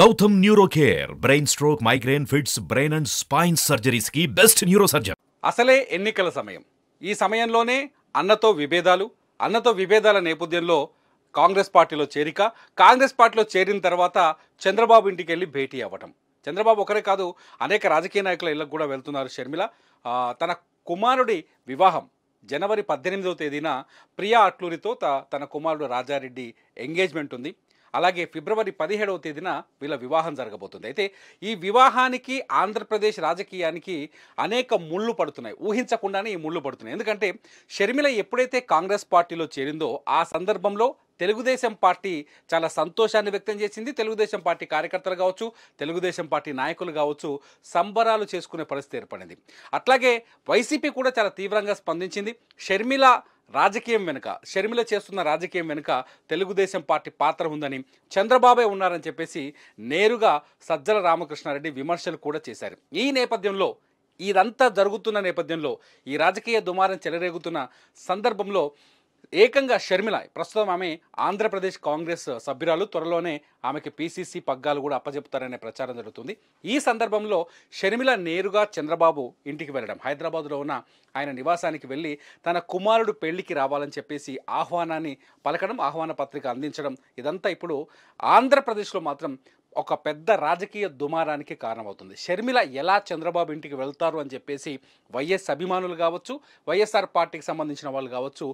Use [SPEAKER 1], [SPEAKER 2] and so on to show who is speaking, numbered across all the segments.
[SPEAKER 1] Gautam neuro care brain stroke migraine fits brain and spine surgeries కి best neuro surgeon అసలే ఎన్నికల సమయం ఈ సమయంలోనే అన్నతో విభేదాలు అన్నతో విభేదాల నేపథ్యంలో కాంగ్రెస్ పార్టీలో చేరిక కాంగ్రెస్ పార్టీలో చేరిన తర్వాత చంద్రబాబు ఇంటికి వెళ్ళి భేటీ అవ్వటం చంద్రబాబు ఒకరే కాదు అనేక రాజకీయ నాయకుల ఇళ్ళకు కూడా వెళ్తున్నారు షర్మిల తన కుమారుడి వివాహం జనవరి పద్దెనిమిదవ తేదీన ప్రియా అట్లూరితో తన కుమారుడు రాజారెడ్డి ఎంగేజ్మెంట్ ఉంది అలాగే ఫిబ్రవరి పదిహేడవ తేదీన వీళ్ళ వివాహం జరగబోతుంది అయితే ఈ వివాహానికి ఆంధ్రప్రదేశ్ రాజకీయానికి అనేక ముళ్ళు పడుతున్నాయి ఊహించకుండానే ఈ ముళ్ళు పడుతున్నాయి ఎందుకంటే షర్మిల ఎప్పుడైతే కాంగ్రెస్ పార్టీలో చేరిందో ఆ సందర్భంలో తెలుగుదేశం పార్టీ చాలా సంతోషాన్ని వ్యక్తం చేసింది తెలుగుదేశం పార్టీ కార్యకర్తలు కావచ్చు తెలుగుదేశం పార్టీ నాయకులు కావచ్చు సంబరాలు చేసుకునే పరిస్థితి ఏర్పడింది అట్లాగే వైసీపీ కూడా చాలా తీవ్రంగా స్పందించింది షర్మిల రాజకీయం వెనుక షర్మిల చేస్తున్న రాజకీయం వెనుక తెలుగుదేశం పార్టీ పాత్ర ఉందని చంద్రబాబే ఉన్నారని చెప్పేసి నేరుగా సజ్జల రామకృష్ణారెడ్డి విమర్శలు కూడా చేశారు ఈ నేపథ్యంలో ఇదంతా జరుగుతున్న నేపథ్యంలో ఈ రాజకీయ దుమారం చెలరేగుతున్న సందర్భంలో ఏకంగా షర్మిల ప్రస్తుతం ఆమె ఆంధ్రప్రదేశ్ కాంగ్రెస్ సభ్యురాలు త్వరలోనే ఆమెకి పీసీసీ పగ్గాలు కూడా అప్పజెపుతారనే ప్రచారం జరుగుతుంది ఈ సందర్భంలో షర్మిల నేరుగా చంద్రబాబు ఇంటికి వెళ్ళడం హైదరాబాద్లో ఉన్న ఆయన నివాసానికి వెళ్ళి తన కుమారుడు పెళ్లికి రావాలని చెప్పేసి ఆహ్వానాన్ని పలకడం ఆహ్వాన పత్రిక అందించడం ఇదంతా ఇప్పుడు ఆంధ్రప్రదేశ్లో మాత్రం ఒక పెద్ద రాజకీయ దుమారానికి కారణమవుతుంది షర్మిల ఎలా చంద్రబాబు ఇంటికి వెళ్తారు అని చెప్పేసి వైఎస్ అభిమానులు కావచ్చు వైఎస్ఆర్ పార్టీకి సంబంధించిన వాళ్ళు కావచ్చు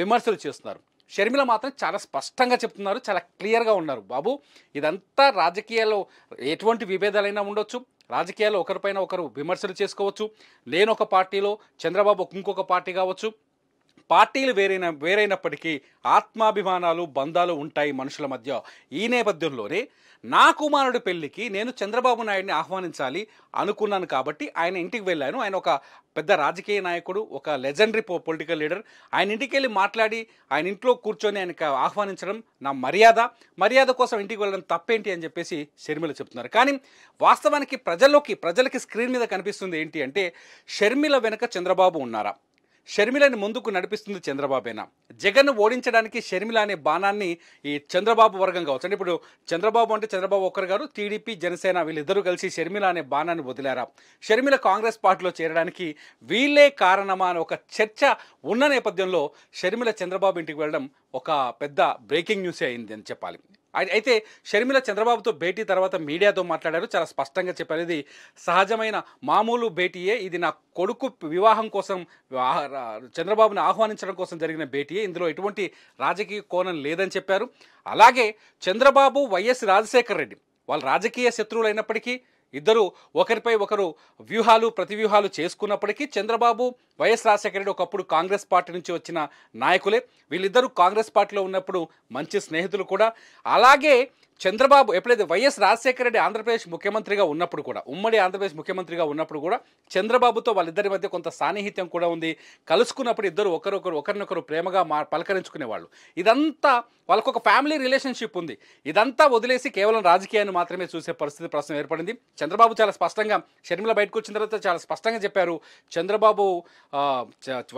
[SPEAKER 1] విమర్శలు చేస్తున్నారు షర్మిల మాత్రం చాలా స్పష్టంగా చెప్తున్నారు చాలా క్లియర్గా ఉన్నారు బాబు ఇదంతా రాజకీయాల్లో ఎటువంటి విభేదాలైనా ఉండొచ్చు రాజకీయాల్లో ఒకరిపైన ఒకరు విమర్శలు చేసుకోవచ్చు నేను ఒక పార్టీలో చంద్రబాబు ఇంకొక పార్టీ కావచ్చు పార్టీలు వేరైన వేరైనప్పటికీ ఆత్మాభిమానాలు బంధాలు ఉంటాయి మనుషుల మధ్య ఈ నేపథ్యంలోనే నా కుమారుడి పెళ్లికి నేను చంద్రబాబు నాయుడిని ఆహ్వానించాలి అనుకున్నాను కాబట్టి ఆయన ఇంటికి వెళ్ళాను ఆయన ఒక పెద్ద రాజకీయ నాయకుడు ఒక లెజెండరీ పొలిటికల్ లీడర్ ఆయన ఇంటికి వెళ్ళి మాట్లాడి ఆయన ఇంట్లో కూర్చొని ఆయనకు ఆహ్వానించడం నా మర్యాద మర్యాద కోసం ఇంటికి వెళ్ళడం తప్పేంటి అని చెప్పేసి షర్మిల చెప్తున్నారు కానీ వాస్తవానికి ప్రజల్లోకి ప్రజలకి స్క్రీన్ మీద కనిపిస్తుంది ఏంటి అంటే షర్మిల వెనుక చంద్రబాబు ఉన్నారా షర్మిలని ముందుకు నడిపిస్తుంది చంద్రబాబేనా జగన్ ఓడించడానికి షర్మిల అనే బాణాన్ని ఈ చంద్రబాబు వర్గం కావచ్చు అంటే ఇప్పుడు చంద్రబాబు అంటే చంద్రబాబు ఒక్కరు గారు టీడీపీ జనసేన వీళ్ళిద్దరూ కలిసి షర్మిల అనే బాణాన్ని వదిలారా షర్మిల కాంగ్రెస్ పార్టీలో చేరడానికి వీళ్ళే కారణమా అని ఒక చర్చ ఉన్న నేపథ్యంలో షర్మిల చంద్రబాబు ఇంటికి వెళ్ళడం ఒక పెద్ద బ్రేకింగ్ న్యూసే అయింది అని చెప్పాలి అయితే షర్మిల చంద్రబాబుతో భేటీ తర్వాత మీడియాతో మాట్లాడారు చాలా స్పష్టంగా చెప్పారు ఇది సహజమైన మామూలు భేటీయే ఇది నా కొడుకు వివాహం కోసం చంద్రబాబును ఆహ్వానించడం కోసం జరిగిన భేటీయే ఇందులో ఎటువంటి రాజకీయ కోణం లేదని చెప్పారు అలాగే చంద్రబాబు వైఎస్ రాజశేఖర రెడ్డి వాళ్ళు రాజకీయ శత్రువులు అయినప్పటికీ ఇద్దరు ఒకరిపై ఒకరు వ్యూహాలు ప్రతివ్యూహాలు చేసుకున్నప్పటికీ చంద్రబాబు వైఎస్ రాజశేఖర రెడ్డి ఒకప్పుడు కాంగ్రెస్ పార్టీ నుంచి వచ్చిన నాయకులే వీళ్ళిద్దరూ కాంగ్రెస్ పార్టీలో ఉన్నప్పుడు మంచి స్నేహితులు కూడా అలాగే చంద్రబాబు ఎప్పుడైతే వైఎస్ రాజశేఖర రెడ్డి ఆంధ్రప్రదేశ్ ముఖ్యమంత్రిగా ఉన్నప్పుడు కూడా ఉమ్మడి ఆంధ్రప్రదేశ్ ముఖ్యమంత్రిగా ఉన్నప్పుడు కూడా చంద్రబాబుతో వాళ్ళిద్దరి మధ్య కొంత సాన్నిహిత్యం కూడా ఉంది కలుసుకున్నప్పుడు ఇద్దరు ఒకరొకరు ఒకరినొకరు ప్రేమగా మా పలకరించుకునేవాళ్ళు ఇదంతా వాళ్ళకొక ఫ్యామిలీ రిలేషన్షిప్ ఉంది ఇదంతా వదిలేసి కేవలం రాజకీయాన్ని మాత్రమే చూసే పరిస్థితి ప్రశ్న ఏర్పడింది చంద్రబాబు చాలా స్పష్టంగా షర్మిల బయటకు వచ్చిన తర్వాత చాలా స్పష్టంగా చెప్పారు చంద్రబాబు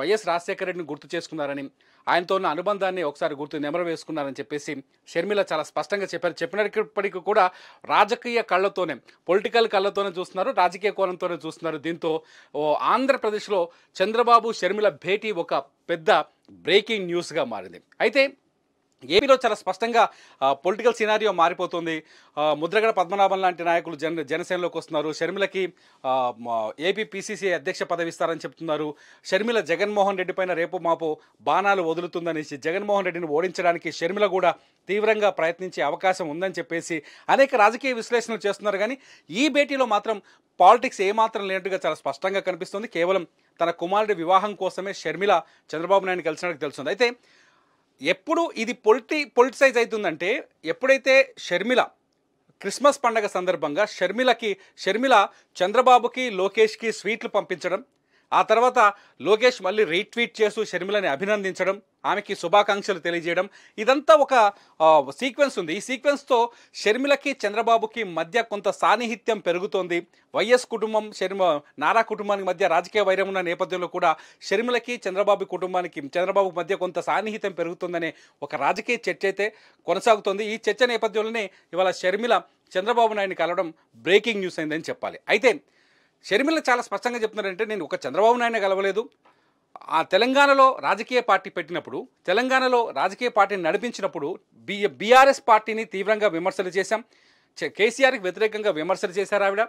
[SPEAKER 1] వైఎస్ రాజశేఖర రెడ్డిని గుర్తు చేసుకున్నారని ఆయనతో ఉన్న అనుబంధాన్ని ఒకసారి గుర్తు నెమరు వేసుకున్నారని చెప్పేసి షర్మిల చాలా స్పష్టంగా చెప్పారు చెప్పినప్పటికీ కూడా రాజకీయ కళ్ళతోనే పొలిటికల్ కళ్ళతోనే చూస్తున్నారు రాజకీయ కోణంతోనే చూస్తున్నారు దీంతో ఆంధ్రప్రదేశ్లో చంద్రబాబు షర్మిల భేటీ ఒక పెద్ద బ్రేకింగ్ న్యూస్గా మారింది అయితే ఏపీలో చాలా స్పష్టంగా పొలిటికల్ సినారియో మారిపోతుంది ముద్రగడ పద్మనాభం లాంటి నాయకులు జన జనసేనలోకి వస్తున్నారు షర్మిలకి ఏపీ పీసీసీ అధ్యక్ష పదవి ఇస్తారని చెప్తున్నారు షర్మిల జగన్మోహన్ రెడ్డి పైన రేపు మాపు బాణాలు వదులుతుందనేసి జగన్మోహన్ రెడ్డిని ఓడించడానికి షర్మిల కూడా తీవ్రంగా ప్రయత్నించే అవకాశం ఉందని చెప్పేసి అనేక రాజకీయ విశ్లేషణలు చేస్తున్నారు కానీ ఈ భేటీలో మాత్రం పాలిటిక్స్ ఏమాత్రం లేనట్టుగా చాలా స్పష్టంగా కనిపిస్తుంది కేవలం తన కుమారుడి వివాహం కోసమే షర్మిల చంద్రబాబు నాయుడు కలిసినట్టు తెలుస్తుంది అయితే ఎప్పుడు ఇది పొలిటి పొలిటిసైజ్ అవుతుందంటే ఎప్పుడైతే షర్మిల క్రిస్మస్ పండగ సందర్భంగా షర్మిలకి షర్మిల చంద్రబాబుకి లోకేష్కి స్వీట్లు పంపించడం ఆ తర్వాత లోకేష్ మళ్ళీ రీట్వీట్ చేస్తూ షర్మిలని అభినందించడం ఆమెకి శుభాకాంక్షలు తెలియజేయడం ఇదంతా ఒక సీక్వెన్స్ ఉంది ఈ సీక్వెన్స్తో షర్మిలకి చంద్రబాబుకి మధ్య కొంత సాన్నిహిత్యం పెరుగుతోంది వైఎస్ కుటుంబం షర్మ నారా కుటుంబానికి మధ్య రాజకీయ వైరం ఉన్న నేపథ్యంలో కూడా షర్మిలకి చంద్రబాబు కుటుంబానికి చంద్రబాబు మధ్య కొంత సాన్నిహిత్యం పెరుగుతుందనే ఒక రాజకీయ చర్చ అయితే కొనసాగుతోంది ఈ చర్చ నేపథ్యంలోనే ఇవాళ షర్మిల చంద్రబాబు నాయుడిని కలవడం బ్రేకింగ్ న్యూస్ అయిందని చెప్పాలి అయితే షర్మిల చాలా స్పష్టంగా చెప్తున్నారంటే నేను ఒక చంద్రబాబు నాయుడు కలవలేదు ఆ తెలంగాణలో రాజకీయ పార్టీ పెట్టినప్పుడు తెలంగాణలో రాజకీయ పార్టీని నడిపించినప్పుడు బి బీఆర్ఎస్ పార్టీని తీవ్రంగా విమర్శలు చేశాం కేసీఆర్కి వ్యతిరేకంగా విమర్శలు చేశారు ఆవిడ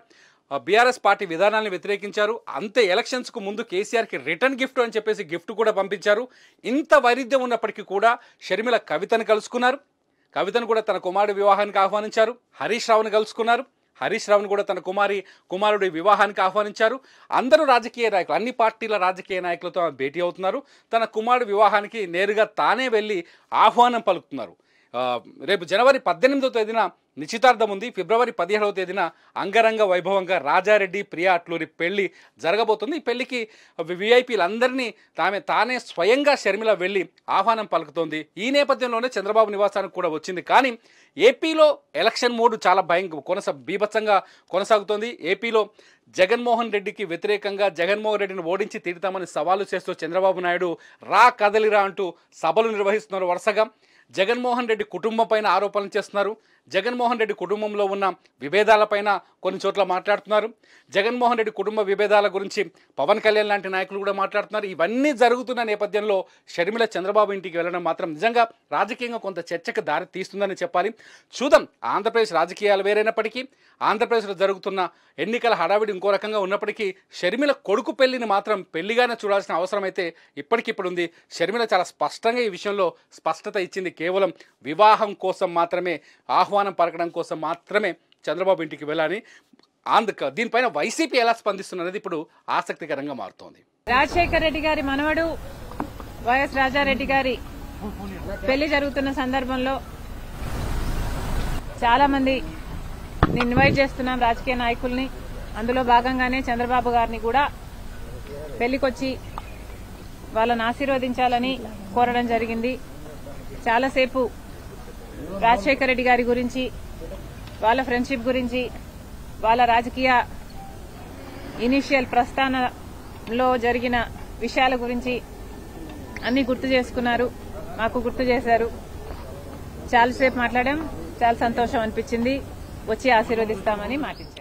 [SPEAKER 1] బీఆర్ఎస్ పార్టీ విధానాన్ని వ్యతిరేకించారు అంతే ఎలక్షన్స్కు ముందు కేసీఆర్కి రిటర్న్ గిఫ్ట్ అని చెప్పేసి గిఫ్ట్ కూడా పంపించారు ఇంత వైరుధ్యం ఉన్నప్పటికీ కూడా షర్మిల కవితను కలుసుకున్నారు కవితను కూడా తన కుమారుడు వివాహానికి ఆహ్వానించారు హరీష్ రావును కలుసుకున్నారు హరీష్ రావును కూడా తన కుమారి కుమారుడి వివాహానికి ఆహ్వానించారు అందరూ రాజకీయ నాయకులు అన్ని పార్టీల రాజకీయ నాయకులతో భేటీ అవుతున్నారు తన కుమారుడి వివాహానికి నేరుగా తానే వెళ్ళి ఆహ్వానం పలుకుతున్నారు రేపు జనవరి పద్దెనిమిదో తేదీన నిశ్చితార్థం ఉంది ఫిబ్రవరి పదిహేడవ తేదీన అంగరంగ వైభవంగా రాజారెడ్డి ప్రియా అట్లూరి పెళ్లి జరగబోతుంది ఈ పెళ్లికి విఐపీలందరినీ తామె తానే స్వయంగా షర్మిల వెళ్ళి ఆహ్వానం పలుకుతోంది ఈ నేపథ్యంలోనే చంద్రబాబు నివాసానికి కూడా వచ్చింది కానీ ఏపీలో ఎలక్షన్ మోడ్ చాలా భయం కొనస బీభత్సంగా కొనసాగుతోంది ఏపీలో జగన్మోహన్ రెడ్డికి వ్యతిరేకంగా జగన్మోహన్ రెడ్డిని ఓడించి తీరుతామని సవాలు చేస్తూ చంద్రబాబు నాయుడు రా కదలిరా అంటూ సభలు నిర్వహిస్తున్నారు వరుసగా జగన్మోహన్ రెడ్డి కుటుంబం పైన ఆరోపణలు చేస్తున్నారు జగన్మోహన్ రెడ్డి కుటుంబంలో ఉన్న విభేదాలపైన కొన్ని చోట్ల మాట్లాడుతున్నారు జగన్మోహన్ రెడ్డి కుటుంబ విభేదాల గురించి పవన్ కళ్యాణ్ లాంటి నాయకులు కూడా మాట్లాడుతున్నారు ఇవన్నీ జరుగుతున్న నేపథ్యంలో షర్మిల చంద్రబాబు ఇంటికి వెళ్ళడం మాత్రం నిజంగా రాజకీయంగా కొంత చర్చకు దారి తీస్తుందని చెప్పాలి చూద్దాం ఆంధ్రప్రదేశ్ రాజకీయాలు వేరైనప్పటికీ ఆంధ్రప్రదేశ్లో జరుగుతున్న ఎన్నికల హడావిడి ఇంకో రకంగా ఉన్నప్పటికీ షర్మిల కొడుకు పెళ్లిని మాత్రం పెళ్లిగానే చూడాల్సిన అవసరం అయితే ఇప్పటికిప్పుడు ఉంది షర్మిల చాలా స్పష్టంగా ఈ విషయంలో స్పష్టత ఇచ్చింది కేవలం వివాహం కోసం మాత్రమే ఆహ్వానం పలకడం కోసం మాత్రమే చంద్రబాబు ఇంటికి వెళ్ళాలని అందుకు దీనిపైన వైసీపీ ఎలా స్పందిస్తున్నది ఇప్పుడు ఆసక్తికరంగా మారుతోంది రాజశేఖర్ రెడ్డి గారి మనవడు వైఎస్ రాజారెడ్డి గారి పెళ్లి జరుగుతున్న సందర్భంలో చాలా మంది ఇన్వైట్ చేస్తున్నాం రాజకీయ నాయకుల్ని అందులో భాగంగానే చంద్రబాబు గారిని కూడా పెళ్లికొచ్చి వాళ్ళని ఆశీర్వదించాలని కోరడం జరిగింది చాలాసేపు రాజశేఖర రెడ్డి గారి గురించి వాళ్ళ ఫ్రెండ్షిప్ గురించి వాళ్ళ రాజకీయ ఇనిషియల్ ప్రస్థానంలో జరిగిన విషయాల గురించి అన్ని గుర్తు చేసుకున్నారు మాకు గుర్తు చేశారు చాలాసేపు మాట్లాడాం చాలా సంతోషం అనిపించింది వచ్చి ఆశీర్వదిస్తామని మాటించారు